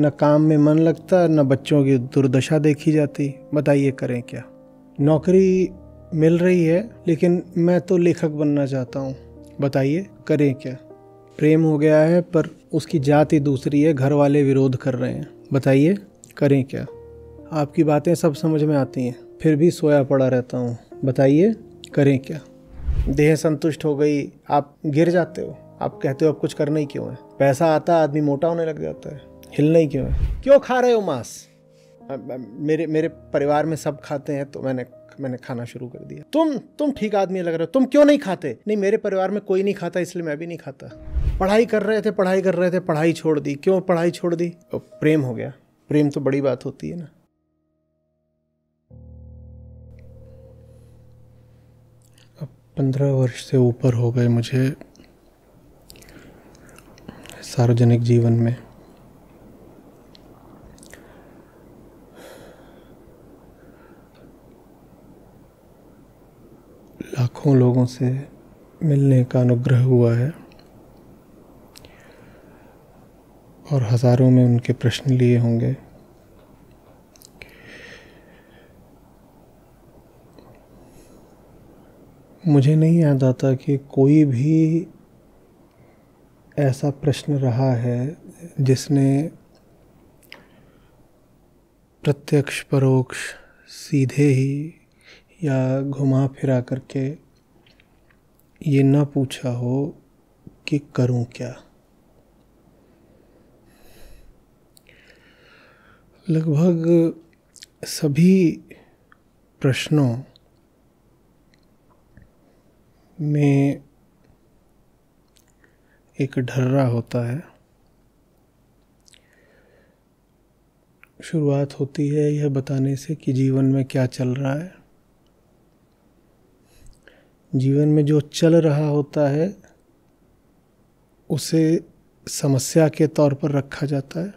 न काम में मन लगता न बच्चों की दुर्दशा देखी जाती बताइए करें क्या नौकरी मिल रही है लेकिन मैं तो लेखक बनना चाहता हूँ बताइए करें क्या प्रेम हो गया है पर उसकी जात ही दूसरी है घर वाले विरोध कर रहे हैं बताइए करें क्या आपकी बातें सब समझ में आती हैं फिर भी सोया पड़ा रहता हूँ बताइए करें क्या देह संतुष्ट हो गई आप गिर जाते हो आप कहते हो अब कुछ करना ही क्यों है पैसा आता आदमी मोटा होने लग जाता है हिलना ही क्यों है क्यों खा रहे हो मांस मेरे मेरे परिवार में सब खाते हैं तो मैंने मैंने खाना शुरू कर दिया तुम तुम ठीक आदमी लग रहे हो तुम क्यों नहीं खाते नहीं मेरे परिवार में कोई नहीं खाता इसलिए मैं भी नहीं खाता पढ़ाई कर रहे थे पढ़ाई कर रहे थे पढ़ाई छोड़ दी क्यों पढ़ाई छोड़ दी तो प्रेम हो गया प्रेम तो बड़ी बात होती है ना अब पंद्रह वर्ष से ऊपर हो गए मुझे सार्वजनिक जीवन में लाखों लोगों से मिलने का अनुग्रह हुआ है और हज़ारों में उनके प्रश्न लिए होंगे मुझे नहीं याद आता कि कोई भी ऐसा प्रश्न रहा है जिसने प्रत्यक्ष परोक्ष सीधे ही या घुमा फिरा करके ये ना पूछा हो कि करूं क्या लगभग सभी प्रश्नों में एक ढर्रा होता है शुरुआत होती है यह बताने से कि जीवन में क्या चल रहा है जीवन में जो चल रहा होता है उसे समस्या के तौर पर रखा जाता है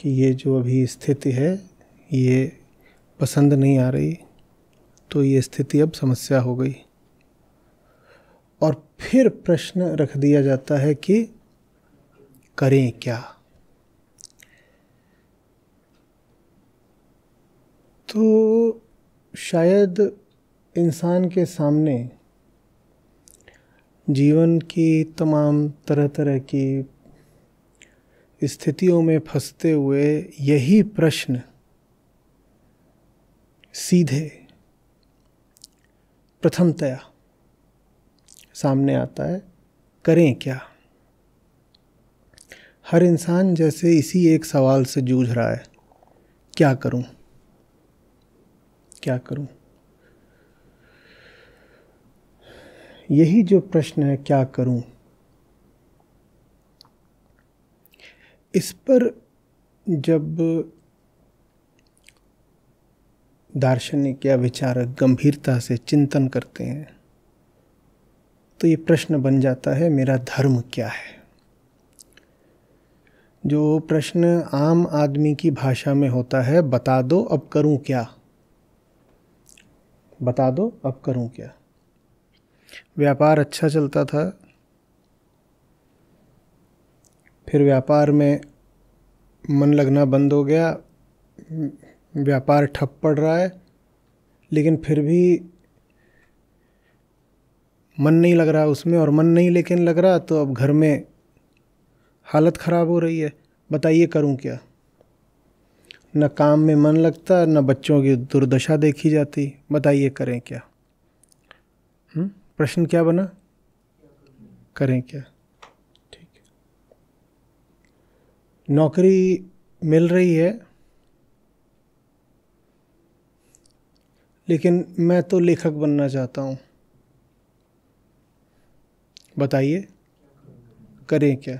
कि ये जो अभी स्थिति है ये पसंद नहीं आ रही तो ये स्थिति अब समस्या हो गई और फिर प्रश्न रख दिया जाता है कि करें क्या तो शायद इंसान के सामने जीवन की तमाम तरह तरह की स्थितियों में फंसते हुए यही प्रश्न सीधे प्रथमतया सामने आता है करें क्या हर इंसान जैसे इसी एक सवाल से जूझ रहा है क्या करूं क्या करूं यही जो प्रश्न है क्या करूं इस पर जब दार्शनिक या विचारक गंभीरता से चिंतन करते हैं तो ये प्रश्न बन जाता है मेरा धर्म क्या है जो प्रश्न आम आदमी की भाषा में होता है बता दो अब करूं क्या बता दो अब करूं क्या व्यापार अच्छा चलता था फिर व्यापार में मन लगना बंद हो गया व्यापार ठप पड़ रहा है लेकिन फिर भी मन नहीं लग रहा उसमें और मन नहीं लेकिन लग रहा तो अब घर में हालत ख़राब हो रही है बताइए करूं क्या न काम में मन लगता न बच्चों की दुर्दशा देखी जाती बताइए करें क्या हुँ? हम्म? प्रश्न क्या बना करें क्या ठीक नौकरी मिल रही है लेकिन मैं तो लेखक बनना चाहता हूँ बताइए करें क्या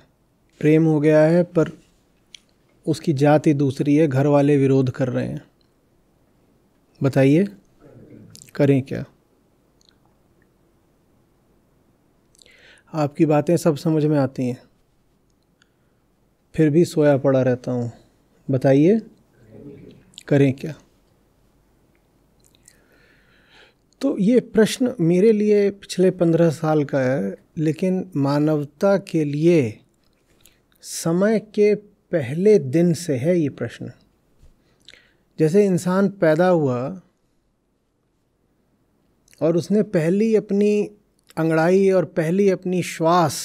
प्रेम हो गया है पर उसकी जात ही दूसरी है घर वाले विरोध कर रहे हैं बताइए करें क्या आपकी बातें सब समझ में आती हैं फिर भी सोया पड़ा रहता हूँ बताइए करें क्या तो ये प्रश्न मेरे लिए पिछले पंद्रह साल का है लेकिन मानवता के लिए समय के पहले दिन से है ये प्रश्न जैसे इंसान पैदा हुआ और उसने पहली अपनी अंगड़ाई और पहली अपनी श्वास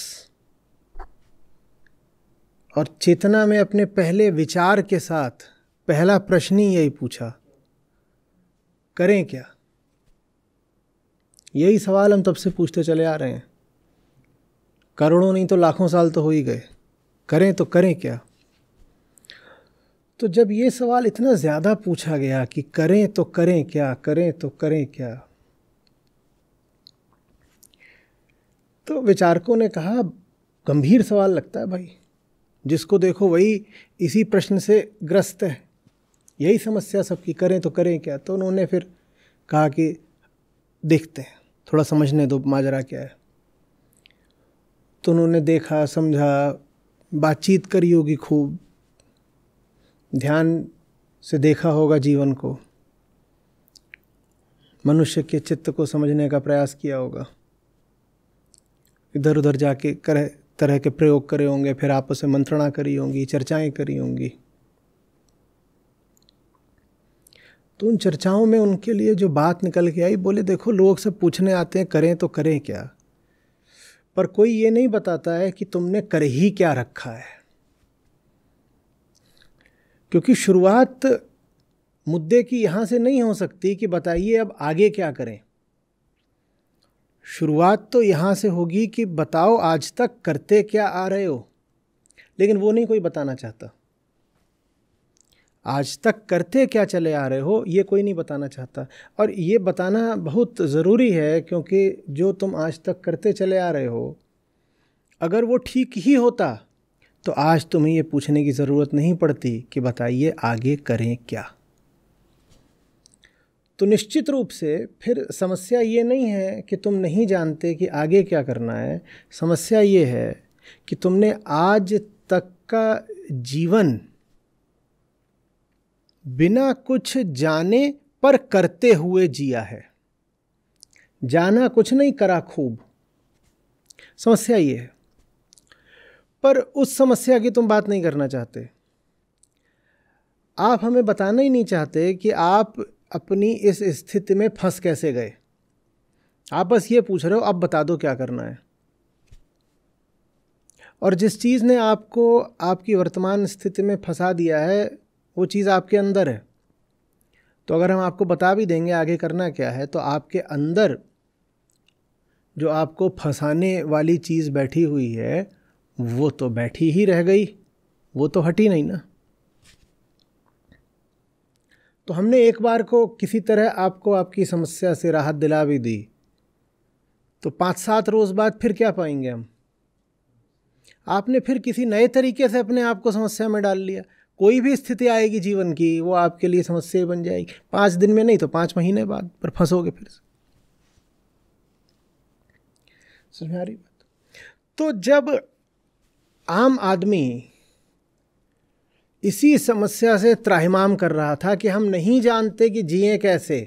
और चेतना में अपने पहले विचार के साथ पहला प्रश्न ही यही पूछा करें क्या यही सवाल हम तब से पूछते चले आ रहे हैं करोड़ों नहीं तो लाखों साल तो हो ही गए करें तो करें क्या तो जब ये सवाल इतना ज़्यादा पूछा गया कि करें तो करें क्या करें तो करें क्या तो विचारकों ने कहा गंभीर सवाल लगता है भाई जिसको देखो वही इसी प्रश्न से ग्रस्त है यही समस्या सबकी करें तो करें क्या तो उन्होंने फिर कहा कि देखते हैं थोड़ा समझने दो माजरा क्या है तो उन्होंने देखा समझा बातचीत करी होगी खूब ध्यान से देखा होगा जीवन को मनुष्य के चित्त को समझने का प्रयास किया होगा इधर उधर जाके कर तरह के प्रयोग करे होंगे फिर आपस में मंत्रणा करी होंगी चर्चाएं करी होंगी तो उन चर्चाओं में उनके लिए जो बात निकल के आई बोले देखो लोग सब पूछने आते हैं करें तो करें क्या पर कोई ये नहीं बताता है कि तुमने कर ही क्या रखा है क्योंकि शुरुआत मुद्दे की यहाँ से नहीं हो सकती कि बताइए अब आगे क्या करें शुरुआत तो यहाँ से होगी कि बताओ आज तक करते क्या आ रहे हो लेकिन वो नहीं कोई बताना चाहता आज तक करते क्या चले आ रहे हो ये कोई नहीं बताना चाहता और ये बताना बहुत ज़रूरी है क्योंकि जो तुम आज तक करते चले आ रहे हो अगर वो ठीक ही होता तो आज तुम्हें ये पूछने की ज़रूरत नहीं पड़ती कि बताइए आगे करें क्या तो निश्चित रूप से फिर समस्या ये नहीं है कि तुम नहीं जानते कि आगे क्या करना है समस्या ये है कि तुमने आज तक का जीवन बिना कुछ जाने पर करते हुए जिया है जाना कुछ नहीं करा खूब समस्या ये है पर उस समस्या की तुम बात नहीं करना चाहते आप हमें बताना ही नहीं चाहते कि आप अपनी इस स्थिति में फंस कैसे गए आप बस ये पूछ रहे हो अब बता दो क्या करना है और जिस चीज़ ने आपको आपकी वर्तमान स्थिति में फंसा दिया है वो चीज़ आपके अंदर है तो अगर हम आपको बता भी देंगे आगे करना क्या है तो आपके अंदर जो आपको फंसाने वाली चीज़ बैठी हुई है वो तो बैठी ही रह गई वो तो हटी नहीं ना तो हमने एक बार को किसी तरह आपको आपकी समस्या से राहत दिला भी दी तो पाँच सात रोज़ बाद फिर क्या पाएंगे हम आपने फिर किसी नए तरीके से अपने आप को समस्या में डाल लिया कोई भी स्थिति आएगी जीवन की वो आपके लिए समस्या बन जाएगी पाँच दिन में नहीं तो पाँच महीने बाद पर फंसोगे फिर से समझ आ रही बात तो जब आम आदमी इसी समस्या से त्राहिमाम कर रहा था कि हम नहीं जानते कि जिए कैसे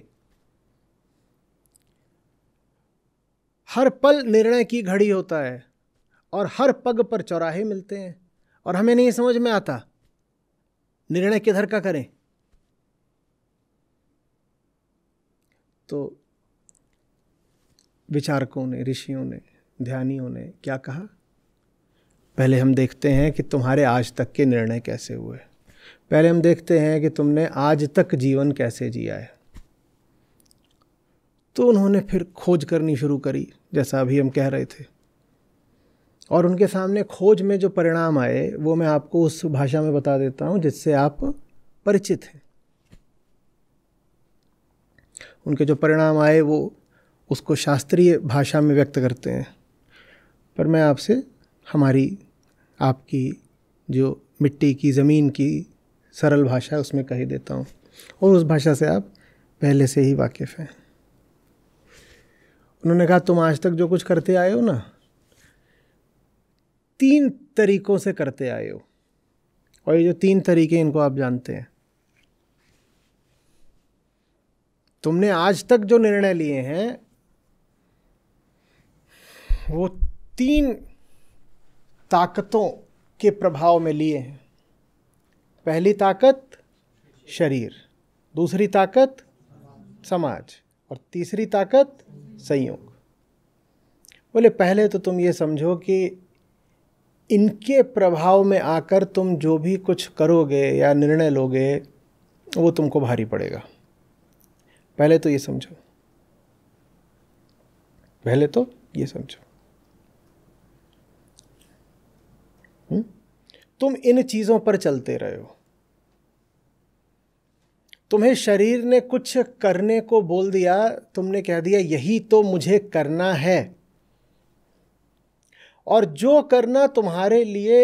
हर पल निर्णय की घड़ी होता है और हर पग पर चौराहे मिलते हैं और हमें नहीं समझ में आता निर्णय किधर का करें तो विचारकों ने ऋषियों ने ध्यानियों ने क्या कहा पहले हम देखते हैं कि तुम्हारे आज तक के निर्णय कैसे हुए पहले हम देखते हैं कि तुमने आज तक जीवन कैसे जिया है तो उन्होंने फिर खोज करनी शुरू करी जैसा अभी हम कह रहे थे और उनके सामने खोज में जो परिणाम आए वो मैं आपको उस भाषा में बता देता हूँ जिससे आप परिचित हैं उनके जो परिणाम आए वो उसको शास्त्रीय भाषा में व्यक्त करते हैं पर मैं आपसे हमारी आपकी जो मिट्टी की ज़मीन की सरल भाषा उसमें कही देता हूँ और उस भाषा से आप पहले से ही वाकिफ़ हैं उन्होंने कहा तुम आज तक जो कुछ करते आए हो ना तीन तरीक़ों से करते आए हो और ये जो तीन तरीके इनको आप जानते हैं तुमने आज तक जो निर्णय लिए हैं वो तीन ताकतों के प्रभाव में लिए हैं पहली ताकत शरीर दूसरी ताकत समाज और तीसरी ताकत संयोग बोले पहले तो तुम ये समझो कि इनके प्रभाव में आकर तुम जो भी कुछ करोगे या निर्णय लोगे वो तुमको भारी पड़ेगा पहले तो ये समझो पहले तो ये समझो हम्म? तुम इन चीज़ों पर चलते रहे हो तुम्हें शरीर ने कुछ करने को बोल दिया तुमने कह दिया यही तो मुझे करना है और जो करना तुम्हारे लिए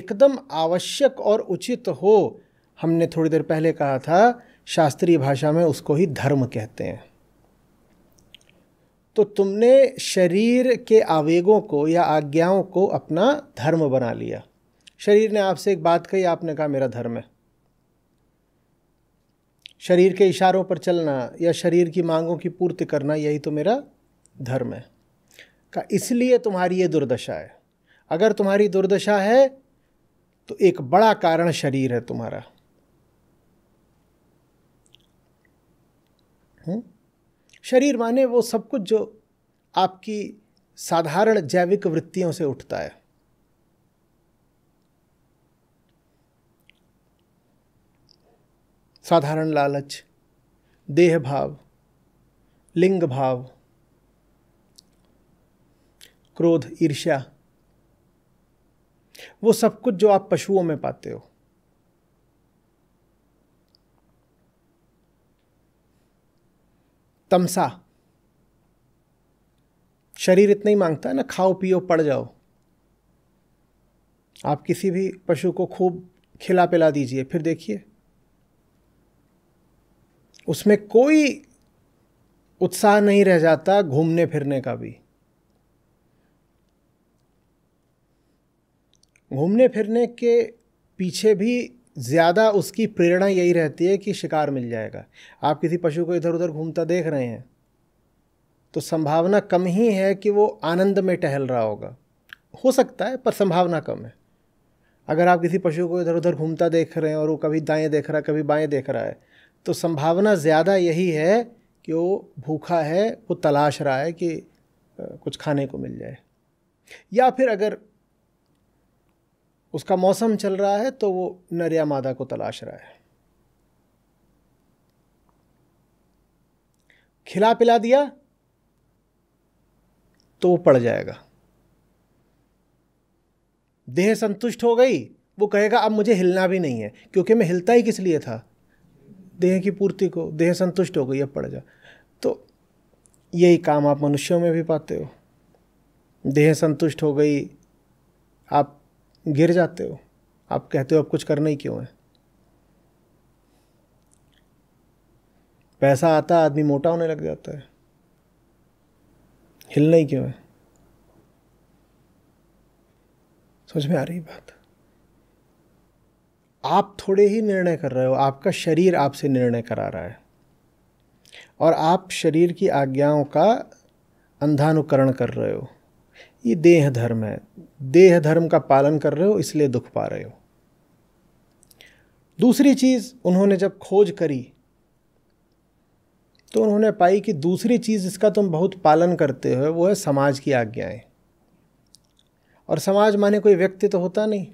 एकदम आवश्यक और उचित हो हमने थोड़ी देर पहले कहा था शास्त्रीय भाषा में उसको ही धर्म कहते हैं तो तुमने शरीर के आवेगों को या आज्ञाओं को अपना धर्म बना लिया शरीर ने आपसे एक बात कही आपने कहा मेरा धर्म है शरीर के इशारों पर चलना या शरीर की मांगों की पूर्ति करना यही तो मेरा धर्म है का इसलिए तुम्हारी ये दुर्दशा है अगर तुम्हारी दुर्दशा है तो एक बड़ा कारण शरीर है तुम्हारा हुँ? शरीर माने वो सब कुछ जो आपकी साधारण जैविक वृत्तियों से उठता है साधारण लालच देह भाव लिंग भाव क्रोध ईर्ष्या वो सब कुछ जो आप पशुओं में पाते हो तमसा शरीर इतना ही मांगता है ना खाओ पियो पड़ जाओ आप किसी भी पशु को खूब खिला पिला दीजिए फिर देखिए उसमें कोई उत्साह नहीं रह जाता घूमने फिरने का भी घूमने फिरने के पीछे भी ज़्यादा उसकी प्रेरणा यही रहती है कि शिकार मिल जाएगा आप किसी पशु को इधर उधर घूमता देख रहे हैं तो संभावना कम ही है कि वो आनंद में टहल रहा होगा हो सकता है पर संभावना कम है अगर आप किसी पशु को इधर उधर घूमता देख रहे हैं और वो कभी दाएं देख रहा है कभी बाएं देख रहा है तो संभावना ज़्यादा यही है कि वो भूखा है वो तलाश रहा है कि कुछ खाने को मिल जाए या फिर अगर उसका मौसम चल रहा है तो वो नरिया मादा को तलाश रहा है खिला पिला दिया तो वो पड़ जाएगा देह संतुष्ट हो गई वो कहेगा अब मुझे हिलना भी नहीं है क्योंकि मैं हिलता ही किस लिए था देह की पूर्ति को देह संतुष्ट हो गई अब पड़ जा तो यही काम आप मनुष्यों में भी पाते हो देह संतुष्ट हो गई आप गिर जाते हो आप कहते हो अब कुछ करना ही क्यों है पैसा आता आदमी मोटा होने लग जाता है हिलना ही क्यों है समझ में आ रही बात आप थोड़े ही निर्णय कर रहे हो आपका शरीर आपसे निर्णय करा रहा है और आप शरीर की आज्ञाओं का अंधानुकरण कर रहे हो ये देह धर्म है देह धर्म का पालन कर रहे हो इसलिए दुख पा रहे हो दूसरी चीज़ उन्होंने जब खोज करी तो उन्होंने पाई कि दूसरी चीज़ जिसका तुम बहुत पालन करते हो वो है समाज की आज्ञाएं और समाज माने कोई व्यक्ति तो होता नहीं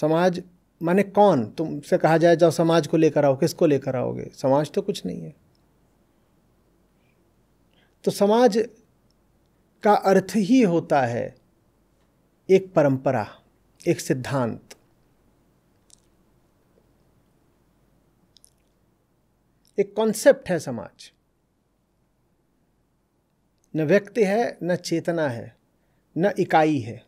समाज माने कौन तुमसे कहा जाए जाओ समाज को लेकर आओ किसको लेकर आओगे समाज तो कुछ नहीं है तो समाज का अर्थ ही होता है एक परंपरा एक सिद्धांत एक कॉन्सेप्ट है समाज न व्यक्ति है न चेतना है न इकाई है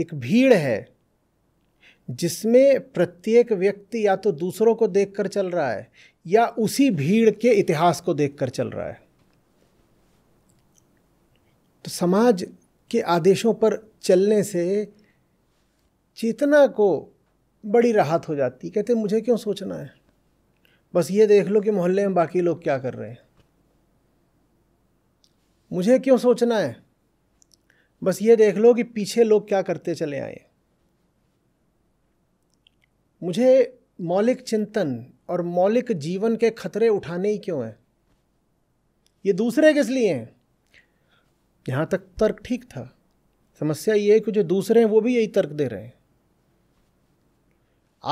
एक भीड़ है जिसमें प्रत्येक व्यक्ति या तो दूसरों को देखकर चल रहा है या उसी भीड़ के इतिहास को देखकर चल रहा है तो समाज के आदेशों पर चलने से चेतना को बड़ी राहत हो जाती कहते मुझे क्यों सोचना है बस ये देख लो कि मोहल्ले में बाकी लोग क्या कर रहे हैं मुझे क्यों सोचना है बस ये देख लो कि पीछे लोग क्या करते चले आए मुझे मौलिक चिंतन और मौलिक जीवन के खतरे उठाने ही क्यों हैं ये दूसरे किस लिए हैं यहाँ तक तर्क ठीक था समस्या ये है कि जो दूसरे हैं वो भी यही तर्क दे रहे हैं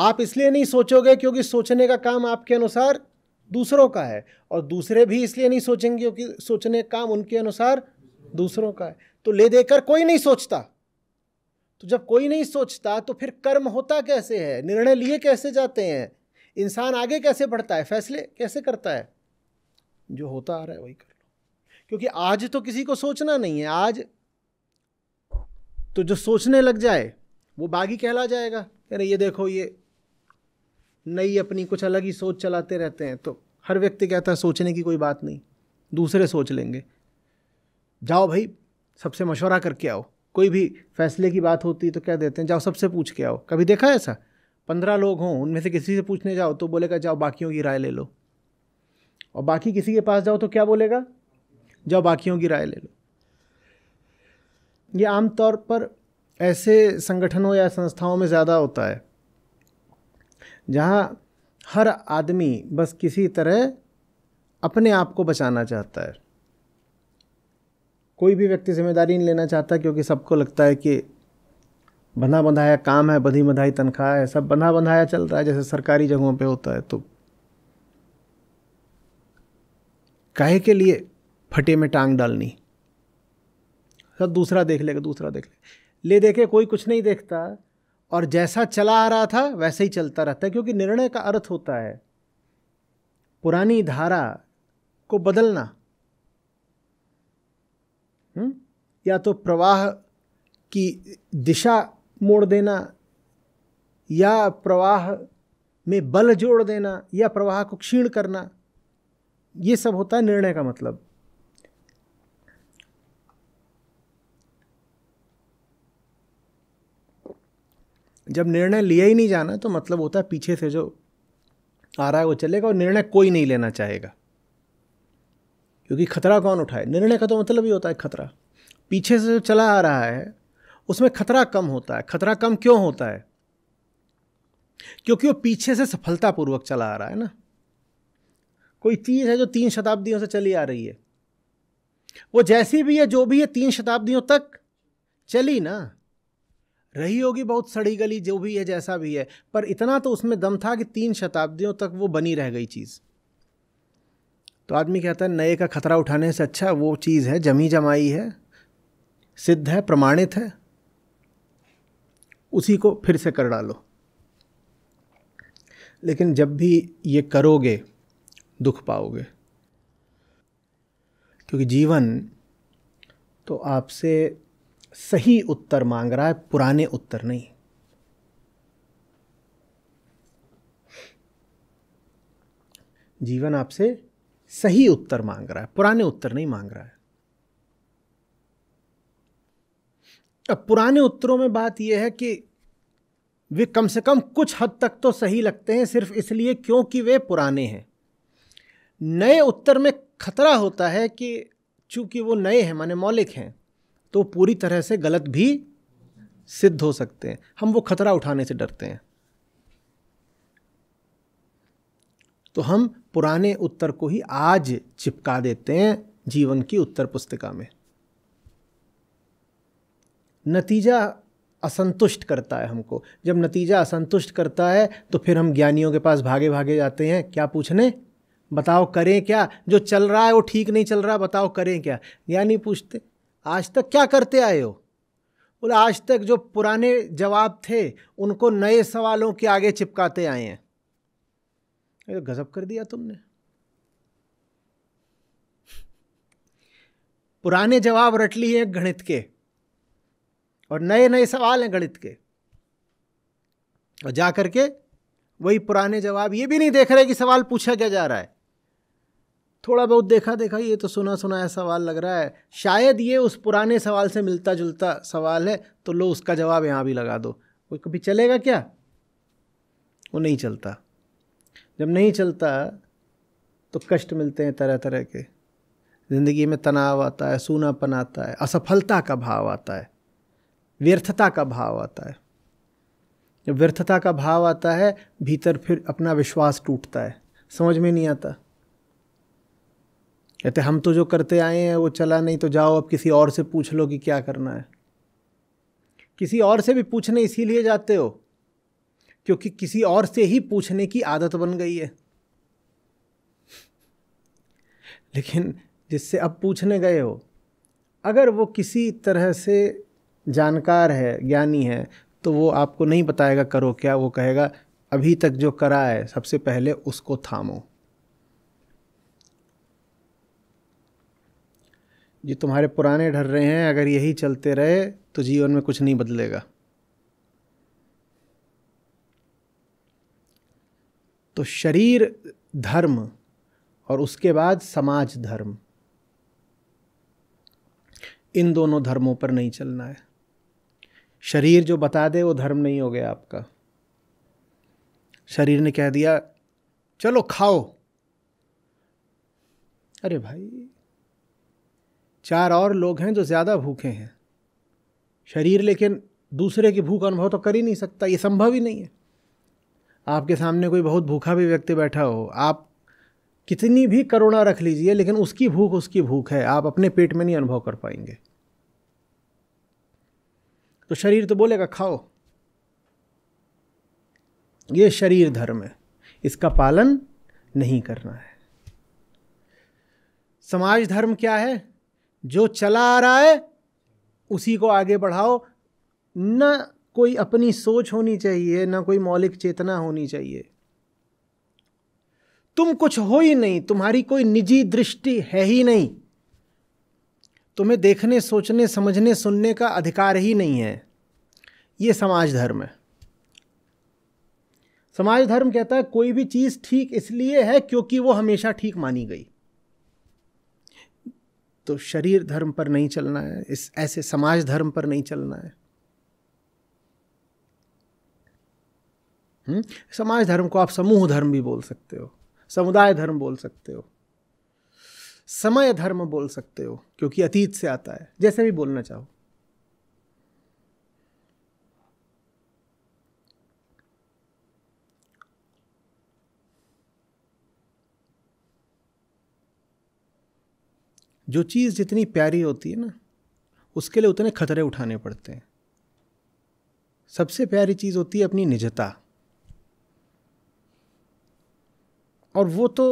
आप इसलिए नहीं सोचोगे क्योंकि सोचने का काम आपके अनुसार दूसरों का है और दूसरे भी इसलिए नहीं सोचेंगे क्योंकि सोचने का काम उनके अनुसार दूसरों का है तो ले देकर कोई नहीं सोचता तो जब कोई नहीं सोचता तो फिर कर्म होता कैसे है निर्णय लिए कैसे जाते हैं इंसान आगे कैसे बढ़ता है फैसले कैसे करता है जो होता आ रहा है वही कर लो क्योंकि आज तो किसी को सोचना नहीं है आज तो जो सोचने लग जाए वो बागी कहला जाएगा अरे ये देखो ये नई अपनी कुछ अलग ही सोच चलाते रहते हैं तो हर व्यक्ति कहता है सोचने की कोई बात नहीं दूसरे सोच लेंगे जाओ भाई सबसे मशवरा करके आओ कोई भी फैसले की बात होती है तो क्या देते हैं जाओ सबसे पूछ के आओ कभी देखा ऐसा पंद्रह लोग हों उनमें से किसी से पूछने जाओ तो बोलेगा जाओ बाकियों की राय ले लो और बाकी किसी के पास जाओ तो क्या बोलेगा जाओ बाकियों की राय ले लो ये आमतौर पर ऐसे संगठनों या संस्थाओं में ज़्यादा होता है जहाँ हर आदमी बस किसी तरह अपने आप को बचाना चाहता है कोई भी व्यक्ति जिम्मेदारी नहीं लेना चाहता क्योंकि सबको लगता है कि बंधा बंधाया काम है बधी बंधाई तनख्वाह है सब बंधा बंधाया चल रहा है जैसे सरकारी जगहों पे होता है तो काहे के लिए फटे में टांग डालनी सब दूसरा देख लेगा दूसरा देख ले ले देखे कोई कुछ नहीं देखता और जैसा चला आ रहा था वैसे ही चलता रहता है क्योंकि निर्णय का अर्थ होता है पुरानी धारा को बदलना हम्म? या तो प्रवाह की दिशा मोड़ देना या प्रवाह में बल जोड़ देना या प्रवाह को क्षीण करना ये सब होता है निर्णय का मतलब जब निर्णय लिया ही नहीं जाना तो मतलब होता है पीछे से जो आ रहा है वो चलेगा और निर्णय कोई नहीं लेना चाहेगा क्योंकि खतरा कौन उठाए निर्णय का तो मतलब ही होता है खतरा पीछे से जो चला आ रहा है उसमें खतरा कम होता है खतरा कम क्यों होता है क्योंकि वो पीछे से सफलतापूर्वक चला आ रहा है ना कोई चीज़ है जो तीन शताब्दियों से चली आ रही है वो जैसी भी है जो भी है तीन शताब्दियों तक चली ना रही होगी बहुत सड़ी गली जो भी है जैसा भी है पर इतना तो उसमें दम था कि तीन शताब्दियों तक वो बनी रह गई चीज़ तो आदमी कहता है नए का खतरा उठाने से अच्छा वो चीज़ है जमी जमाई है सिद्ध है प्रमाणित है उसी को फिर से कर डालो लेकिन जब भी ये करोगे दुख पाओगे क्योंकि जीवन तो आपसे सही उत्तर मांग रहा है पुराने उत्तर नहीं जीवन आपसे सही उत्तर मांग रहा है पुराने उत्तर नहीं मांग रहा है अब पुराने उत्तरों में बात यह है कि वे कम से कम कुछ हद तक तो सही लगते हैं सिर्फ इसलिए क्योंकि वे पुराने हैं नए उत्तर में खतरा होता है कि चूंकि वो नए हैं माने मौलिक हैं तो पूरी तरह से गलत भी सिद्ध हो सकते हैं हम वो खतरा उठाने से डरते हैं तो हम पुराने उत्तर को ही आज चिपका देते हैं जीवन की उत्तर पुस्तिका में नतीजा असंतुष्ट करता है हमको जब नतीजा असंतुष्ट करता है तो फिर हम ज्ञानियों के पास भागे भागे जाते हैं क्या पूछने बताओ करें क्या जो चल रहा है वो ठीक नहीं चल रहा बताओ करें क्या ज्ञानी पूछते आज तक क्या करते आए हो बोले आज तक जो पुराने जवाब थे उनको नए सवालों के आगे चिपकाते आए हैं तो गजब कर दिया तुमने पुराने जवाब रट लिए हैं गणित के और नए नए सवाल हैं गणित के और जा करके वही पुराने जवाब ये भी नहीं देख रहे कि सवाल पूछा क्या जा रहा है थोड़ा बहुत देखा देखा ये तो सुना सुनाया सवाल लग रहा है शायद ये उस पुराने सवाल से मिलता जुलता सवाल है तो लो उसका जवाब यहाँ भी लगा दो कोई कभी चलेगा क्या वो नहीं चलता जब नहीं चलता तो कष्ट मिलते हैं तरह तरह के ज़िंदगी में तनाव आता है सूनापन आता है असफलता का भाव आता है व्यर्थता का भाव आता है जब व्यर्थता का भाव आता है भीतर फिर अपना विश्वास टूटता है समझ में नहीं आता कहते हम तो जो करते आए हैं वो चला नहीं तो जाओ अब किसी और से पूछ लो कि क्या करना है किसी और से भी पूछने इसीलिए जाते हो क्योंकि किसी और से ही पूछने की आदत बन गई है लेकिन जिससे अब पूछने गए हो अगर वो किसी तरह से जानकार है ज्ञानी है तो वो आपको नहीं बताएगा करो क्या वो कहेगा अभी तक जो करा है सबसे पहले उसको थामो जो तुम्हारे पुराने ढर रहे हैं अगर यही चलते रहे तो जीवन में कुछ नहीं बदलेगा तो शरीर धर्म और उसके बाद समाज धर्म इन दोनों धर्मों पर नहीं चलना है शरीर जो बता दे वो धर्म नहीं हो गया आपका शरीर ने कह दिया चलो खाओ अरे भाई चार और लोग हैं जो ज़्यादा भूखे हैं शरीर लेकिन दूसरे की भूख अनुभव तो कर ही नहीं सकता ये संभव ही नहीं है आपके सामने कोई बहुत भूखा भी व्यक्ति बैठा हो आप कितनी भी करुणा रख लीजिए लेकिन उसकी भूख उसकी भूख है आप अपने पेट में नहीं अनुभव कर पाएंगे तो शरीर तो बोलेगा खाओ ये शरीर धर्म है इसका पालन नहीं करना है समाज धर्म क्या है जो चला आ रहा है उसी को आगे बढ़ाओ न कोई अपनी सोच होनी चाहिए ना कोई मौलिक चेतना होनी चाहिए तुम कुछ हो ही नहीं तुम्हारी कोई निजी दृष्टि है ही नहीं तुम्हें देखने सोचने समझने सुनने का अधिकार ही नहीं है ये समाज धर्म है समाज धर्म कहता है कोई भी चीज़ ठीक इसलिए है क्योंकि वो हमेशा ठीक मानी गई तो शरीर धर्म पर नहीं चलना है इस ऐसे समाज धर्म पर नहीं चलना है हम्म? समाज धर्म को आप समूह धर्म भी बोल सकते हो समुदाय धर्म बोल सकते हो समय धर्म बोल सकते हो क्योंकि अतीत से आता है जैसे भी बोलना चाहो जो चीज़ जितनी प्यारी होती है ना उसके लिए उतने खतरे उठाने पड़ते हैं सबसे प्यारी चीज़ होती है अपनी निजता और वो तो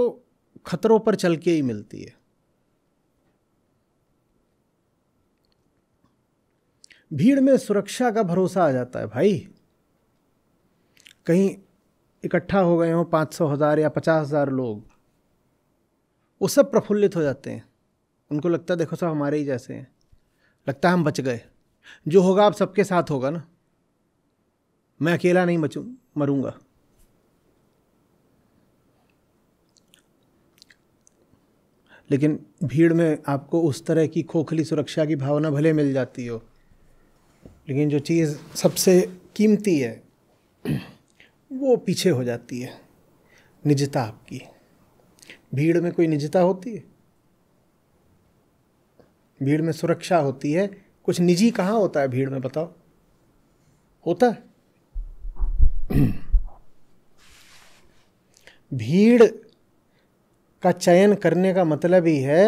खतरों पर चल के ही मिलती है भीड़ में सुरक्षा का भरोसा आ जाता है भाई कहीं इकट्ठा हो गए हों पाँच सौ हज़ार या पचास हज़ार लोग वो सब प्रफुल्लित हो जाते हैं उनको लगता है देखो सब हमारे ही जैसे हैं लगता है हम बच गए जो होगा आप सबके साथ होगा ना मैं अकेला नहीं बचूँ मरूँगा लेकिन भीड़ में आपको उस तरह की खोखली सुरक्षा की भावना भले मिल जाती हो लेकिन जो चीज़ सबसे कीमती है वो पीछे हो जाती है निजता आपकी भीड़ में कोई निजता होती है भीड़ में सुरक्षा होती है कुछ निजी कहाँ होता है भीड़ में बताओ होता है भीड़ का चयन करने का मतलब ही है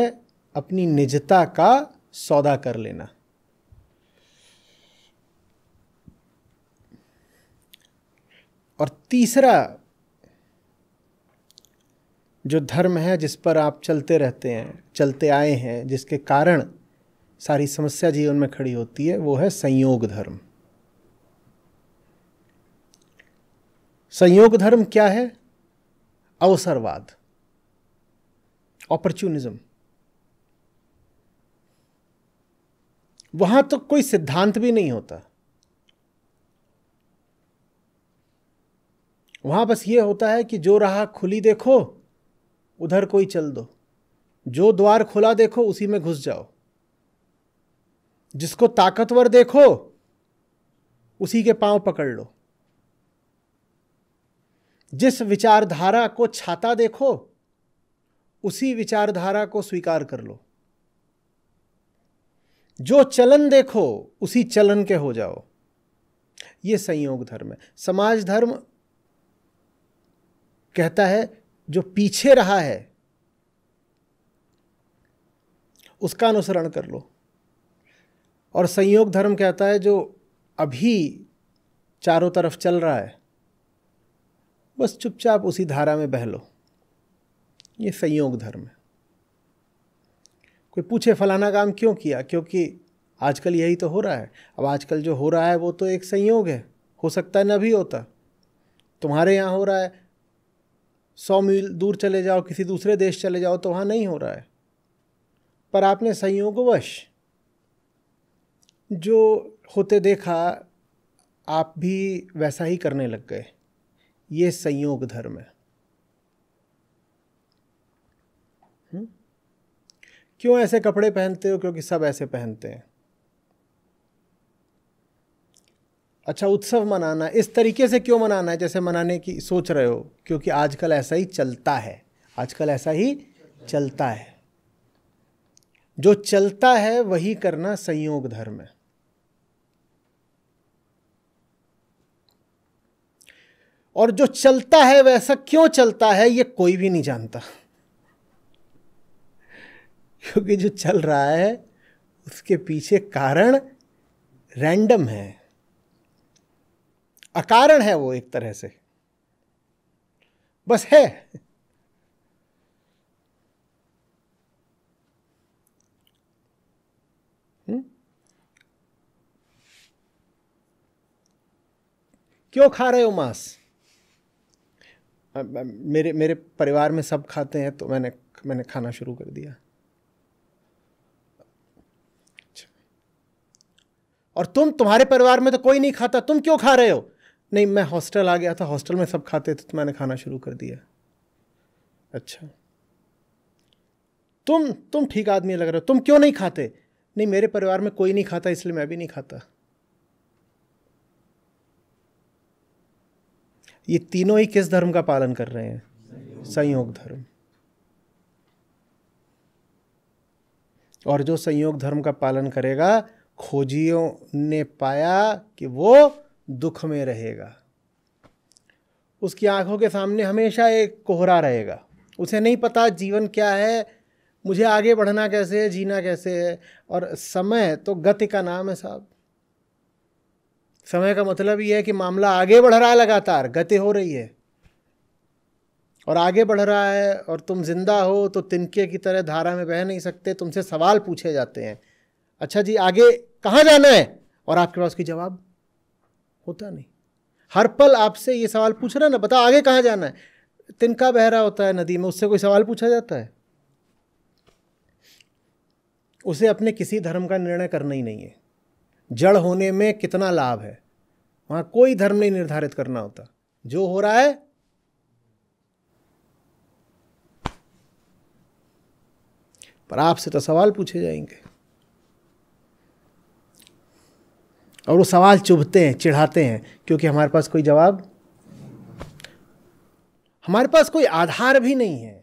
अपनी निजता का सौदा कर लेना और तीसरा जो धर्म है जिस पर आप चलते रहते हैं चलते आए हैं जिसके कारण सारी समस्या जीवन में खड़ी होती है वो है संयोग धर्म संयोग धर्म क्या है अवसरवाद ऑपरचुनिज्म वहां तो कोई सिद्धांत भी नहीं होता वहां बस ये होता है कि जो राह खुली देखो उधर कोई चल दो जो द्वार खुला देखो उसी में घुस जाओ जिसको ताकतवर देखो उसी के पांव पकड़ लो जिस विचारधारा को छाता देखो उसी विचारधारा को स्वीकार कर लो जो चलन देखो उसी चलन के हो जाओ ये संयोग धर्म है समाज धर्म कहता है जो पीछे रहा है उसका अनुसरण कर लो और संयोग धर्म कहता है जो अभी चारों तरफ चल रहा है बस चुपचाप उसी धारा में बह लो ये संयोग धर्म है कोई पूछे फलाना काम क्यों किया क्योंकि आजकल यही तो हो रहा है अब आजकल जो हो रहा है वो तो एक संयोग है हो सकता है ना भी होता तुम्हारे यहाँ हो रहा है सौ मील दूर चले जाओ किसी दूसरे देश चले जाओ तो वहाँ नहीं हो रहा है पर आपने संयोगवश जो होते देखा आप भी वैसा ही करने लग गए ये संयोग धर्म है क्यों ऐसे कपड़े पहनते हो क्योंकि सब ऐसे पहनते हैं अच्छा उत्सव मनाना इस तरीके से क्यों मनाना है जैसे मनाने की सोच रहे हो क्योंकि आजकल ऐसा ही चलता है आजकल ऐसा ही चलता है जो चलता है वही करना संयोग धर्म है और जो चलता है वैसा क्यों चलता है ये कोई भी नहीं जानता क्योंकि जो चल रहा है उसके पीछे कारण रैंडम है अकारण है वो एक तरह से बस है हम्म? क्यों खा रहे हो मांस मेरे मेरे परिवार में सब खाते हैं तो मैंने मैंने खाना शुरू कर दिया और तुम तुम्हारे परिवार में तो कोई नहीं खाता तुम क्यों खा रहे हो नहीं मैं हॉस्टल आ गया था हॉस्टल में सब खाते थे तो मैंने खाना शुरू कर दिया अच्छा तुम तुम ठीक आदमी लग रहे हो तुम क्यों नहीं खाते नहीं मेरे परिवार में कोई नहीं खाता इसलिए मैं भी नहीं खाता ये तीनों ही किस धर्म का पालन कर रहे हैं संयोग धर्म और जो संयोग धर्म का पालन करेगा खोजियों ने पाया कि वो दुख में रहेगा उसकी आंखों के सामने हमेशा एक कोहरा रहेगा उसे नहीं पता जीवन क्या है मुझे आगे बढ़ना कैसे है जीना कैसे है और समय तो गति का नाम है साहब समय का मतलब ये है कि मामला आगे बढ़ रहा है लगातार गति हो रही है और आगे बढ़ रहा है और तुम जिंदा हो तो तिनके की तरह धारा में बह नहीं सकते तुमसे सवाल पूछे जाते हैं अच्छा जी आगे कहाँ जाना है और आपके पास कोई जवाब होता नहीं हर पल आपसे ये सवाल पूछ रहा ना बताओ आगे कहाँ जाना है तिनका बह रहा होता है नदी में उससे कोई सवाल पूछा जाता है उसे अपने किसी धर्म का निर्णय करना ही नहीं है जड़ होने में कितना लाभ है वहां कोई धर्म नहीं निर्धारित करना होता जो हो रहा है पर आपसे तो सवाल पूछे जाएंगे और वो सवाल चुभते हैं चिढ़ाते हैं क्योंकि हमारे पास कोई जवाब हमारे पास कोई आधार भी नहीं है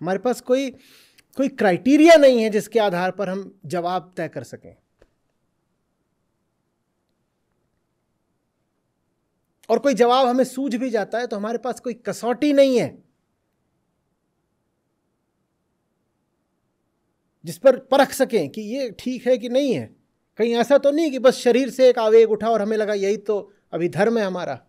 हमारे पास कोई कोई क्राइटेरिया नहीं है जिसके आधार पर हम जवाब तय कर सकें और कोई जवाब हमें सूझ भी जाता है तो हमारे पास कोई कसौटी नहीं है जिस पर परख सकें कि ये ठीक है कि नहीं है कहीं ऐसा तो नहीं कि बस शरीर से एक आवेग उठा और हमें लगा यही तो अभी धर्म है हमारा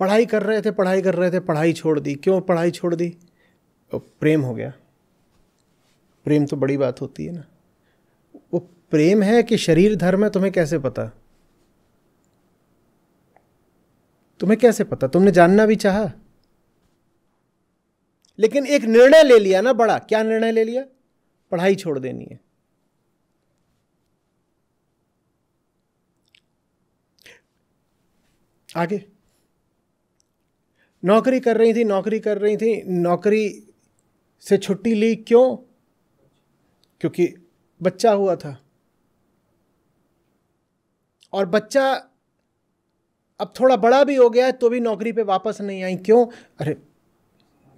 पढ़ाई कर रहे थे पढ़ाई कर रहे थे पढ़ाई छोड़ दी क्यों पढ़ाई छोड़ दी प्रेम हो गया प्रेम तो बड़ी बात होती है ना वो प्रेम है कि शरीर धर्म है तुम्हें कैसे पता तुम्हें कैसे पता तुमने जानना भी चाहा लेकिन एक निर्णय ले लिया ना बड़ा क्या निर्णय ले लिया पढ़ाई छोड़ देनी है आगे नौकरी कर रही थी नौकरी कर रही थी नौकरी से छुट्टी ली क्यों क्योंकि बच्चा हुआ था और बच्चा अब थोड़ा बड़ा भी हो गया है तो भी नौकरी पे वापस नहीं आई क्यों अरे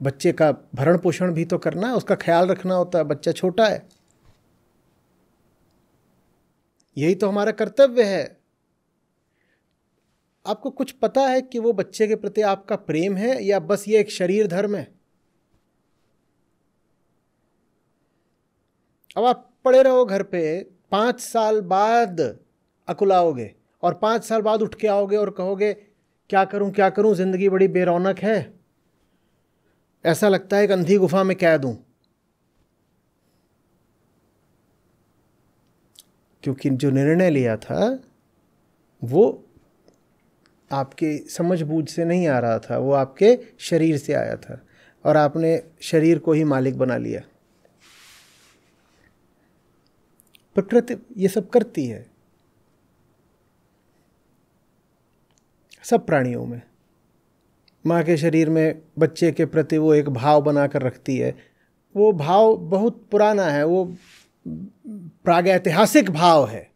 बच्चे का भरण पोषण भी तो करना है उसका ख्याल रखना होता है बच्चा छोटा है यही तो हमारा कर्तव्य है आपको कुछ पता है कि वो बच्चे के प्रति आपका प्रेम है या बस ये एक शरीर धर्म है अब आप पड़े रहो घर पे पांच साल बाद अकुलाओगे और पाँच साल बाद उठ के आओगे और कहोगे क्या करूं क्या करूं ज़िंदगी बड़ी बेरौनक है ऐसा लगता है एक अंधी गुफा में कह हूं क्योंकि जो निर्णय लिया था वो आपके समझ बूझ से नहीं आ रहा था वो आपके शरीर से आया था और आपने शरीर को ही मालिक बना लिया प्रकृति ये सब करती है सब प्राणियों में माँ के शरीर में बच्चे के प्रति वो एक भाव बना कर रखती है वो भाव बहुत पुराना है वो प्रागैतिहासिक भाव है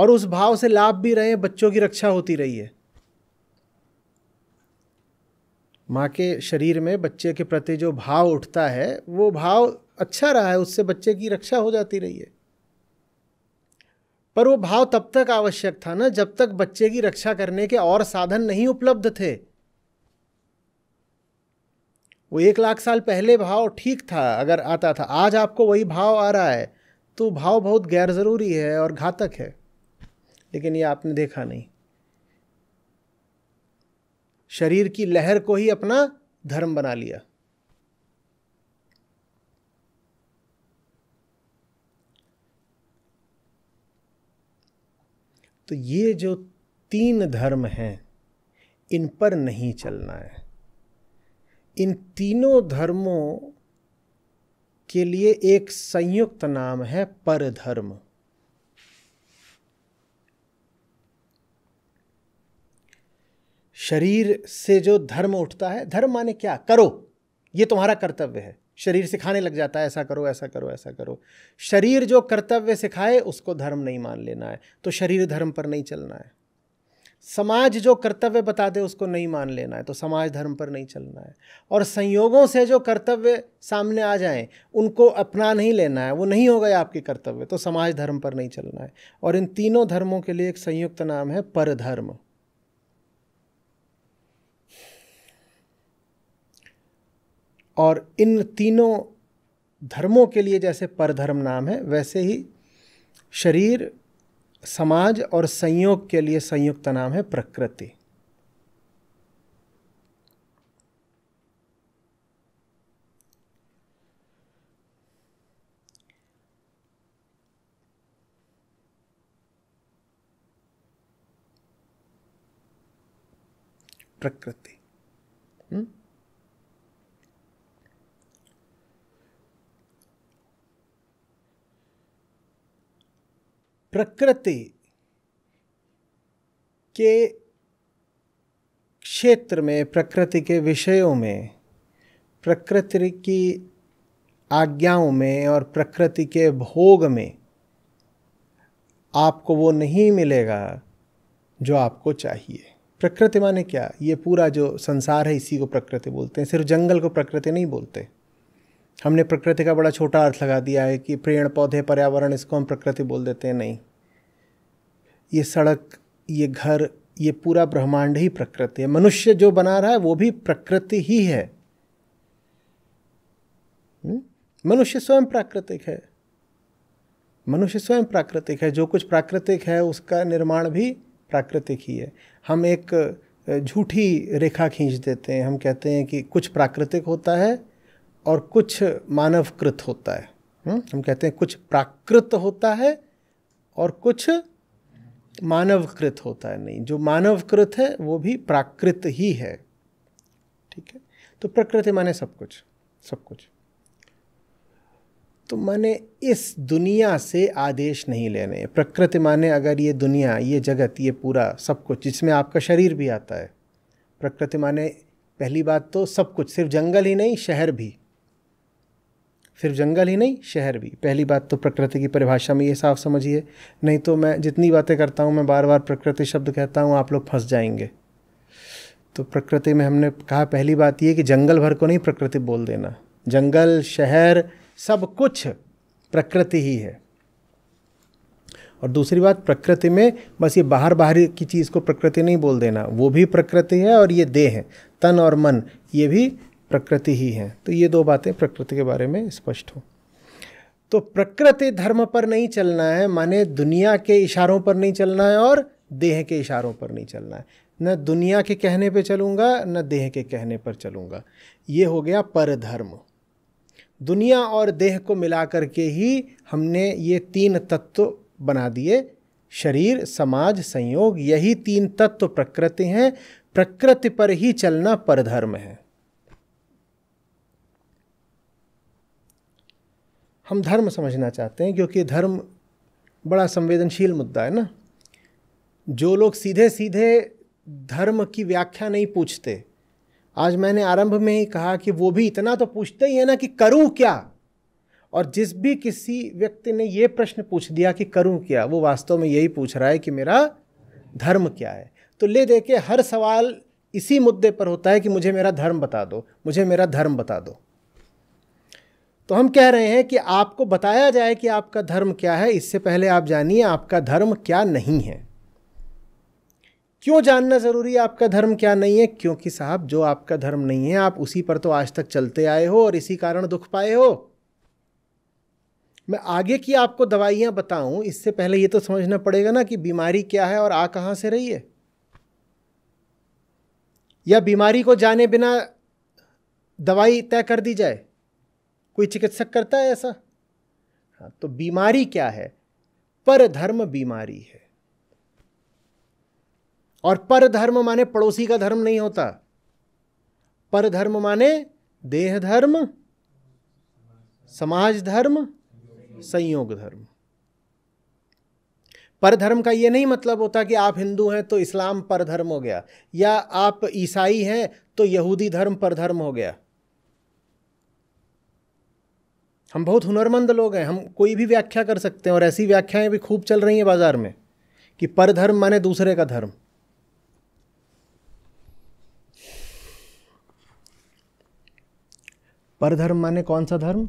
और उस भाव से लाभ भी रहे बच्चों की रक्षा होती रही है माँ के शरीर में बच्चे के प्रति जो भाव उठता है वो भाव अच्छा रहा है उससे बच्चे की रक्षा हो जाती रही है पर वो भाव तब तक आवश्यक था ना जब तक बच्चे की रक्षा करने के और साधन नहीं उपलब्ध थे वो एक लाख साल पहले भाव ठीक था अगर आता था आज आपको वही भाव आ रहा है तो भाव बहुत गैर ज़रूरी है और घातक है लेकिन ये आपने देखा नहीं शरीर की लहर को ही अपना धर्म बना लिया तो ये जो तीन धर्म हैं इन पर नहीं चलना है इन तीनों धर्मों के लिए एक संयुक्त नाम है पर धर्म शरीर से जो धर्म उठता है धर्म माने क्या करो ये तुम्हारा कर्तव्य है शरीर सिखाने लग जाता है ऐसा करो ऐसा करो ऐसा करो शरीर जो कर्तव्य सिखाए उसको धर्म नहीं मान लेना है तो शरीर धर्म पर नहीं चलना है समाज जो कर्तव्य बता दे उसको नहीं मान लेना है तो समाज धर्म पर नहीं चलना है और संयोगों से जो कर्तव्य सामने आ जाएं उनको अपना नहीं लेना है वो नहीं हो गए आपके कर्तव्य तो समाज धर्म पर नहीं चलना है और इन तीनों धर्मों के लिए एक संयुक्त नाम है परधर्म और इन तीनों धर्मों के लिए जैसे परधर्म नाम है वैसे ही शरीर समाज और संयोग के लिए संयुक्त नाम है प्रकृति प्रकृति प्रकृति के क्षेत्र में प्रकृति के विषयों में प्रकृति की आज्ञाओं में और प्रकृति के भोग में आपको वो नहीं मिलेगा जो आपको चाहिए प्रकृति माने क्या ये पूरा जो संसार है इसी को प्रकृति बोलते हैं सिर्फ जंगल को प्रकृति नहीं बोलते हमने प्रकृति का बड़ा छोटा अर्थ लगा दिया है कि पेड़ पौधे पर्यावरण इसको हम प्रकृति बोल देते हैं नहीं ये सड़क ये घर ये पूरा ब्रह्मांड ही प्रकृति है मनुष्य जो बना रहा है वो भी प्रकृति ही है हम्म? मनुष्य स्वयं प्राकृतिक है मनुष्य स्वयं प्राकृतिक है जो कुछ प्राकृतिक है उसका निर्माण भी प्राकृतिक ही है हम एक झूठी रेखा खींच देते हैं हम कहते हैं कि कुछ प्राकृतिक होता है और कुछ मानवकृत होता है हम्म? हम कहते हैं कुछ प्राकृत होता है और कुछ मानवकृत होता है नहीं जो मानवकृत है वो भी प्राकृत ही है ठीक है तो प्रकृति माने सब कुछ सब कुछ तो माने इस दुनिया से आदेश नहीं लेने प्रकृति माने अगर ये दुनिया ये जगत ये पूरा सब कुछ जिसमें आपका शरीर भी आता है प्रकृति माने पहली बात तो सब कुछ सिर्फ जंगल ही नहीं शहर भी सिर्फ जंगल ही नहीं शहर भी पहली बात तो प्रकृति की परिभाषा में ये साफ समझिए नहीं तो मैं जितनी बातें करता हूँ मैं बार बार प्रकृति शब्द कहता हूँ आप लोग फंस जाएंगे तो प्रकृति में हमने कहा पहली बात ये कि जंगल भर को नहीं प्रकृति बोल देना जंगल शहर सब कुछ प्रकृति ही है और दूसरी बात प्रकृति में बस ये बाहर बाहर की चीज़ को प्रकृति नहीं बोल देना वो भी प्रकृति है और ये देह है तन और मन ये भी प्रकृति ही है तो ये दो बातें प्रकृति के बारे में स्पष्ट हो तो प्रकृति धर्म पर नहीं चलना है माने दुनिया के इशारों पर नहीं चलना है और देह के इशारों पर नहीं चलना है न दुनिया के कहने पर चलूँगा न देह के कहने पर चलूँगा ये हो गया पर धर्म दुनिया और देह को मिला करके के ही हमने ये तीन तत्व बना दिए शरीर समाज संयोग यही तीन तत्व प्रकृति हैं प्रकृति पर ही चलना परधर्म है हम धर्म समझना चाहते हैं क्योंकि धर्म बड़ा संवेदनशील मुद्दा है ना जो लोग सीधे सीधे धर्म की व्याख्या नहीं पूछते आज मैंने आरंभ में ही कहा कि वो भी इतना तो पूछते ही है ना कि करूं क्या और जिस भी किसी व्यक्ति ने ये प्रश्न पूछ दिया कि करूं क्या वो वास्तव में यही पूछ रहा है कि मेरा धर्म क्या है तो ले देखे हर सवाल इसी मुद्दे पर होता है कि मुझे मेरा धर्म बता दो मुझे मेरा धर्म बता दो तो हम कह रहे हैं कि आपको बताया जाए कि आपका धर्म क्या है इससे पहले आप जानिए आपका धर्म क्या नहीं है क्यों जानना ज़रूरी है आपका धर्म क्या नहीं है क्योंकि साहब जो आपका धर्म नहीं है आप उसी पर तो आज तक चलते आए हो और इसी कारण दुख पाए हो मैं आगे की आपको दवाइयां बताऊं इससे पहले ये तो समझना पड़ेगा ना कि बीमारी क्या है और आ कहाँ से रही है या बीमारी को जाने बिना दवाई तय कर दी जाए कोई चिकित्सक करता है ऐसा हाँ तो बीमारी क्या है पर धर्म बीमारी है और पर धर्म माने पड़ोसी का धर्म नहीं होता पर धर्म माने देह धर्म समाज धर्म संयोग धर्म पर धर्म का यह नहीं मतलब होता कि आप हिंदू हैं तो इस्लाम पर धर्म हो गया या आप ईसाई हैं तो यहूदी धर्म पर धर्म हो गया हम बहुत हुनरमंद लोग हैं हम कोई भी व्याख्या कर सकते हैं और ऐसी व्याख्याएं भी खूब चल रही हैं बाज़ार में कि पर धर्म माने दूसरे का धर्म पर धर्म माने कौन सा धर्म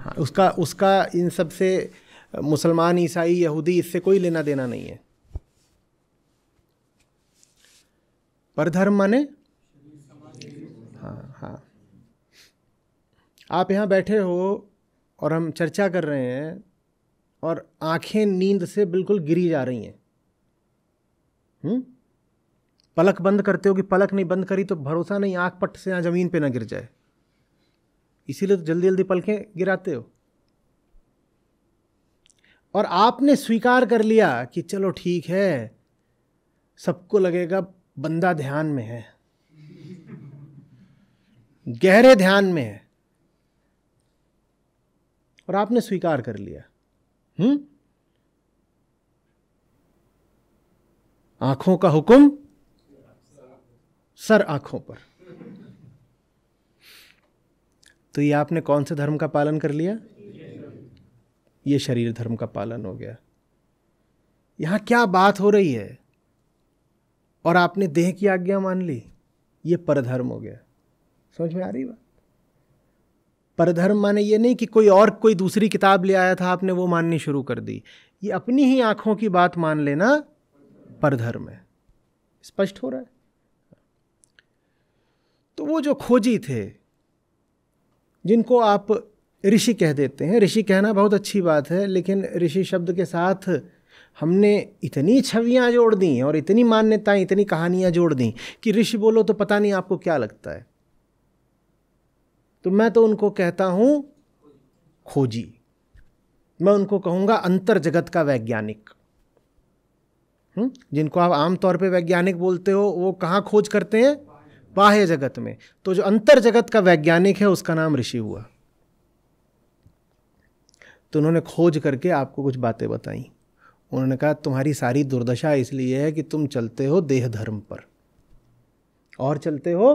हाँ उसका उसका इन सब से मुसलमान ईसाई यहूदी इससे कोई लेना देना नहीं है पर धर्म माने आप यहाँ बैठे हो और हम चर्चा कर रहे हैं और आंखें नींद से बिल्कुल गिरी जा रही हैं हुँ? हम्म? पलक बंद करते हो कि पलक नहीं बंद करी तो भरोसा नहीं आँख पट से यहाँ ज़मीन पे ना गिर जाए इसीलिए तो जल्दी जल्दी पलकें गिराते हो और आपने स्वीकार कर लिया कि चलो ठीक है सबको लगेगा बंदा ध्यान में है गहरे ध्यान में है और आपने स्वीकार कर लिया हम्म आंखों का हुक्म सर आंखों पर तो ये आपने कौन से धर्म का पालन कर लिया ये शरीर धर्म का पालन हो गया यहां क्या बात हो रही है और आपने देह की आज्ञा मान ली ये परधर्म हो गया समझ में आ रही बात पर धर्म माने ये नहीं कि कोई और कोई दूसरी किताब ले आया था आपने वो माननी शुरू कर दी ये अपनी ही आंखों की बात मान लेना परधर्म है स्पष्ट हो रहा है तो वो जो खोजी थे जिनको आप ऋषि कह देते हैं ऋषि कहना बहुत अच्छी बात है लेकिन ऋषि शब्द के साथ हमने इतनी छवियाँ जोड़ दी और इतनी मान्यताएं इतनी कहानियाँ जोड़ दी कि ऋषि बोलो तो पता नहीं आपको क्या लगता है तो मैं तो उनको कहता हूं खोजी मैं उनको कहूंगा अंतर जगत का वैज्ञानिक हुँ? हम्म? जिनको आप आमतौर पे वैज्ञानिक बोलते हो वो कहाँ खोज करते हैं बाह्य जगत में तो जो अंतर जगत का वैज्ञानिक है उसका नाम ऋषि हुआ तो उन्होंने खोज करके आपको कुछ बातें बताई उन्होंने कहा तुम्हारी सारी दुर्दशा इसलिए है कि तुम चलते हो देह धर्म पर और चलते हो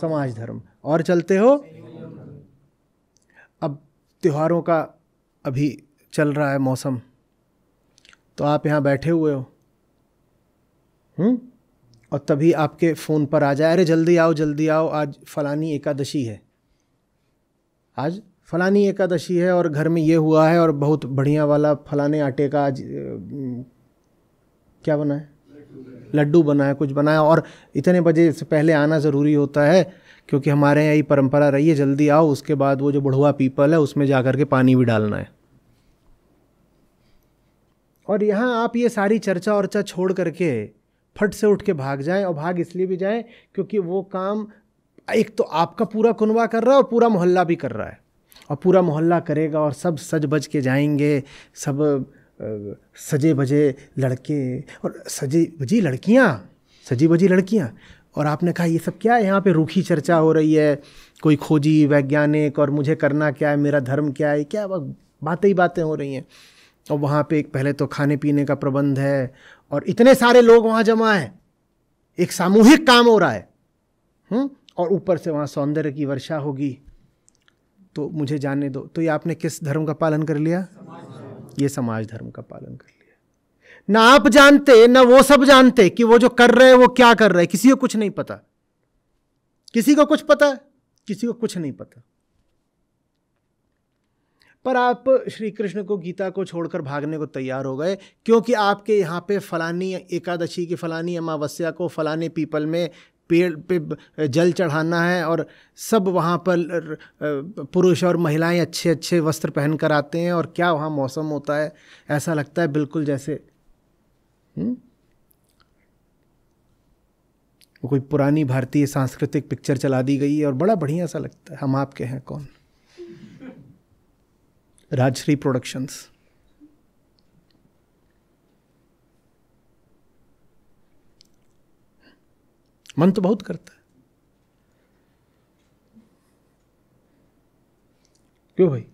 समाज धर्म और चलते हो अब त्योहारों का अभी चल रहा है मौसम तो आप यहाँ बैठे हुए हो हुँ? हम्म? और तभी आपके फ़ोन पर आ जाए अरे जल्दी आओ जल्दी आओ आज फलानी एकादशी है आज फलानी एकादशी है और घर में ये हुआ है और बहुत बढ़िया वाला फलाने आटे का आज क्या बना है लड्डू बना है कुछ बनाया और इतने बजे से पहले आना ज़रूरी होता है क्योंकि हमारे यहाँ ये परंपरा रही है जल्दी आओ उसके बाद वो जो बढ़ुआ पीपल है उसमें जा करके पानी भी डालना है और यहाँ आप ये सारी चर्चा वर्चा छोड़ करके फट से उठ के भाग जाएं और भाग इसलिए भी जाएं क्योंकि वो काम एक तो आपका पूरा कुनवा कर रहा है और पूरा मोहल्ला भी कर रहा है और पूरा मोहल्ला करेगा और सब सज बज के जाएंगे सब सजे बजे लड़के और सजी बजी लड़कियाँ सजी बजी लड़कियाँ और आपने कहा ये सब क्या है यहाँ पे रूखी चर्चा हो रही है कोई खोजी वैज्ञानिक और मुझे करना क्या है मेरा धर्म क्या है क्या बातें ही बातें हो रही हैं और वहाँ पे पहले तो खाने पीने का प्रबंध है और इतने सारे लोग वहाँ जमा हैं एक सामूहिक काम हो रहा है हुँ? और ऊपर से वहाँ सौंदर्य की वर्षा होगी तो मुझे जानने दो तो ये आपने किस धर्म का पालन कर लिया समाज ये समाज धर्म का पालन कर लिया ना आप जानते ना वो सब जानते कि वो जो कर रहे हैं वो क्या कर रहे हैं किसी को कुछ नहीं पता किसी को कुछ पता है किसी को कुछ नहीं पता पर आप श्री कृष्ण को गीता को छोड़कर भागने को तैयार हो गए क्योंकि आपके यहाँ पे फलानी एकादशी की फलानी अमावस्या को फलाने पीपल में पेड़ पे जल चढ़ाना है और सब वहाँ पर पुरुष और महिलाएं अच्छे अच्छे वस्त्र पहनकर आते हैं और क्या वहाँ मौसम होता है ऐसा लगता है बिल्कुल जैसे हुँ? हम्म? कोई पुरानी भारतीय सांस्कृतिक पिक्चर चला दी गई है और बड़ा बढ़िया सा लगता है हम आपके हैं कौन राजश्री प्रोडक्शंस मन तो बहुत करता है क्यों भाई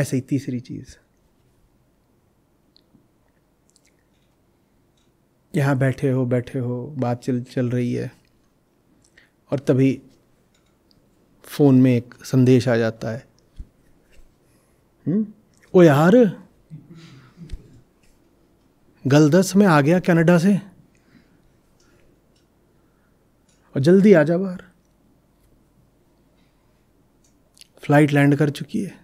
ऐसे ही तीसरी चीज़ यहाँ बैठे हो बैठे हो बात चल चल रही है और तभी फ़ोन में एक संदेश आ जाता है हम्म? ओ यार गलदस में आ गया कनाडा से और जल्दी आ जा बाहर फ्लाइट लैंड कर चुकी है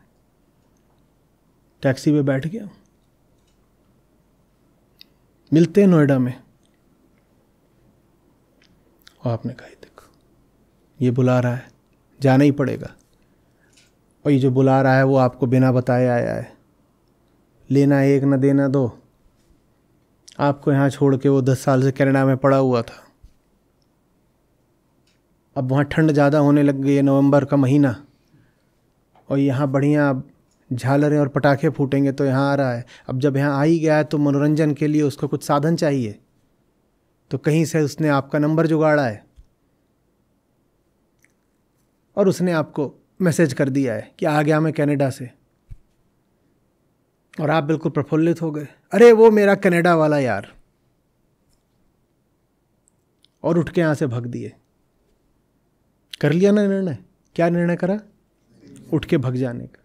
टैक्सी में बैठ गया मिलते हैं नोएडा में और आपने कहा देखो ये बुला रहा है जाना ही पड़ेगा और ये जो बुला रहा है वो आपको बिना बताए आया है लेना एक ना देना दो आपको यहाँ छोड़ के वो दस साल से कनाडा में पड़ा हुआ था अब वहाँ ठंड ज़्यादा होने लग गई है नवंबर का महीना और यहाँ बढ़िया झालरें और पटाखे फूटेंगे तो यहाँ आ रहा है अब जब यहाँ आ ही गया है तो मनोरंजन के लिए उसको कुछ साधन चाहिए तो कहीं से उसने आपका नंबर जुगाड़ा है और उसने आपको मैसेज कर दिया है कि आ गया मैं कनाडा से और आप बिल्कुल प्रफुल्लित हो गए अरे वो मेरा कनाडा वाला यार और उठ के यहाँ से भग दिए कर लिया ना निर्णय क्या निर्णय करा उठ के भग जाने का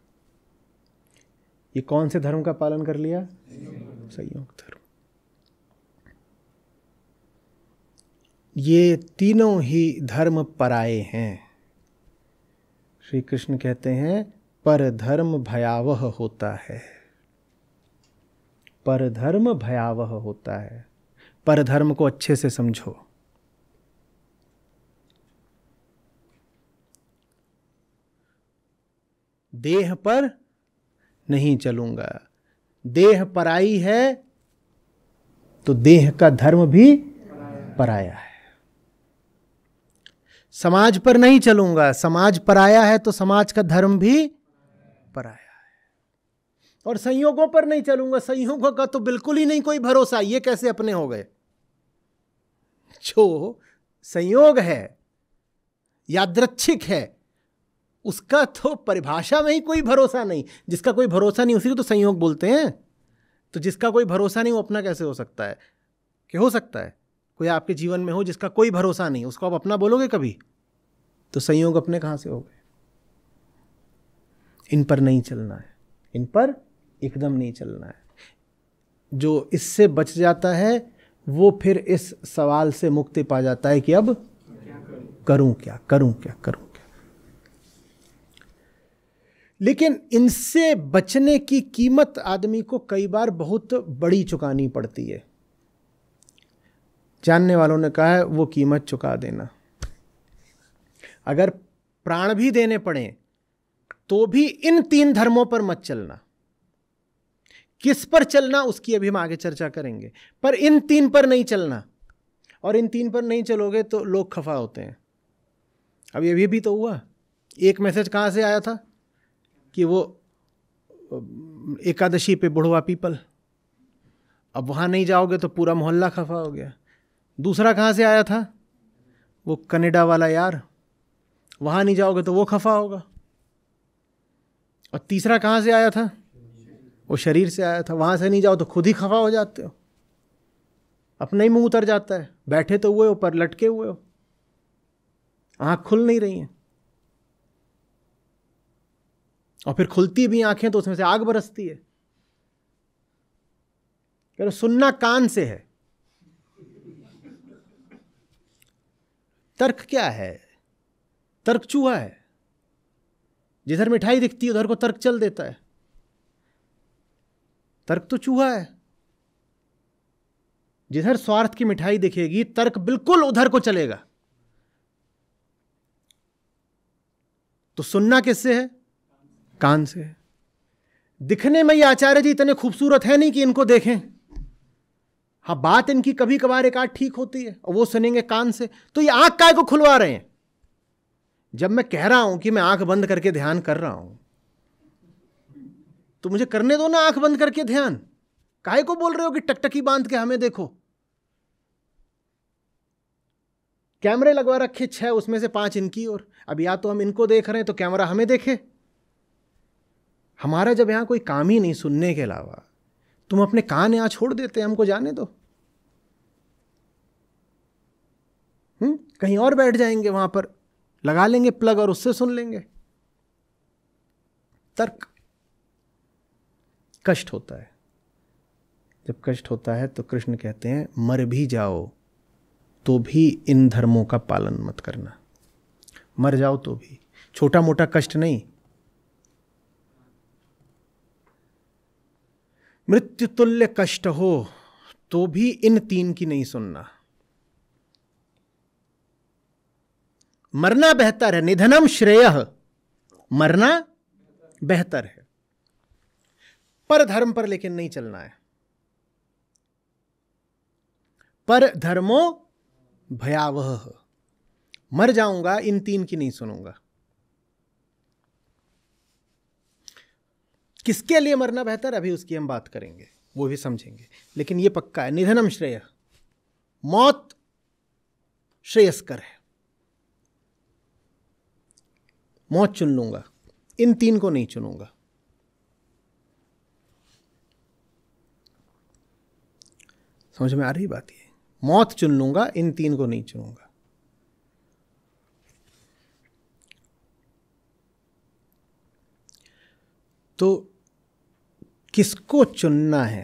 ये कौन से धर्म का पालन कर लिया संयोग धर्म ये तीनों ही धर्म पराए हैं श्री कृष्ण कहते हैं पर धर्म भयावह होता है पर धर्म भयावह होता है पर धर्म को अच्छे से समझो देह पर नहीं चलूंगा देह पराई है तो देह का धर्म भी पराया है समाज पर नहीं चलूंगा समाज पराया है तो समाज का धर्म भी पराया है और संयोगों पर नहीं चलूंगा संयोगों का तो बिल्कुल ही नहीं कोई भरोसा ये कैसे अपने हो गए जो संयोग है यादृच्छिक है उसका तो परिभाषा में ही कोई भरोसा नहीं जिसका कोई भरोसा नहीं उसी को तो संयोग बोलते हैं तो जिसका कोई भरोसा नहीं वो अपना कैसे हो सकता है कि हो सकता है कोई आपके जीवन में हो जिसका कोई भरोसा नहीं उसको आप अपना बोलोगे कभी तो संयोग अपने कहाँ से हो गए इन पर नहीं चलना है इन पर एकदम नहीं चलना है जो इससे बच जाता है वो फिर इस सवाल से मुक्ति पा जाता है कि अब करूं क्या करूं क्या करूं लेकिन इनसे बचने की कीमत आदमी को कई बार बहुत बड़ी चुकानी पड़ती है जानने वालों ने कहा है वो कीमत चुका देना अगर प्राण भी देने पड़े तो भी इन तीन धर्मों पर मत चलना किस पर चलना उसकी अभी हम आगे चर्चा करेंगे पर इन तीन पर नहीं चलना और इन तीन पर नहीं चलोगे तो लोग खफा होते हैं अब ये भी, भी तो हुआ एक मैसेज कहाँ से आया था कि वो एकादशी पे बुढ़वा पीपल अब वहाँ नहीं जाओगे तो पूरा मोहल्ला खफा हो गया दूसरा कहाँ से आया था वो कनेडा वाला यार वहाँ नहीं जाओगे तो वो खफा होगा और तीसरा कहाँ से आया था वो शरीर से आया था वहाँ से नहीं जाओ तो खुद ही खफा हो जाते हो अपने ही मुंह उतर जाता है बैठे तो हुए हो पर लटके हुए हो आँख खुल नहीं रही हैं और फिर खुलती भी आंखें तो उसमें से आग बरसती है कह सुनना कान से है तर्क क्या है तर्क चूहा है जिधर मिठाई दिखती है उधर को तर्क चल देता है तर्क तो चूहा है जिधर स्वार्थ की मिठाई दिखेगी तर्क बिल्कुल उधर को चलेगा तो सुनना किससे है कान से दिखने में ये आचार्य जी इतने खूबसूरत है नहीं कि इनको देखें हाँ बात इनकी कभी कभार एक आध ठीक होती है और वो सुनेंगे कान से तो ये आंख काय को खुलवा रहे हैं जब मैं कह रहा हूं कि मैं आंख बंद करके ध्यान कर रहा हूं तो मुझे करने दो ना आंख बंद करके ध्यान काय को बोल रहे हो कि टकटकी बांध के हमें देखो कैमरे लगवा रखे छह उसमें से पांच इनकी और अब या तो हम इनको देख रहे हैं तो कैमरा हमें देखे हमारा जब यहाँ कोई काम ही नहीं सुनने के अलावा तुम अपने कान यहाँ छोड़ देते हमको जाने दो हुँ? हम्म? कहीं और बैठ जाएंगे वहाँ पर लगा लेंगे प्लग और उससे सुन लेंगे तर्क कष्ट होता है जब कष्ट होता है तो कृष्ण कहते हैं मर भी जाओ तो भी इन धर्मों का पालन मत करना मर जाओ तो भी छोटा मोटा कष्ट नहीं मृत्युतुल्य कष्ट हो तो भी इन तीन की नहीं सुनना मरना बेहतर है निधनम श्रेय मरना बेहतर है पर धर्म पर लेकिन नहीं चलना है पर धर्मो भयावह मर जाऊंगा इन तीन की नहीं सुनूंगा किसके लिए मरना बेहतर अभी उसकी हम बात करेंगे वो भी समझेंगे लेकिन ये पक्का है निधनम श्रेय मौत श्रेयस्कर है मौत चुन लूंगा इन तीन को नहीं चुनूंगा समझ में आ रही बात ये मौत चुन लूंगा इन तीन को नहीं चुनूंगा तो किसको चुनना है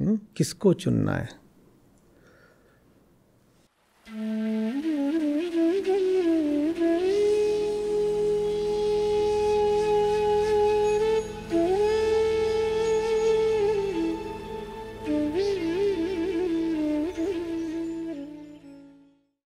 हम्म, किसको चुनना है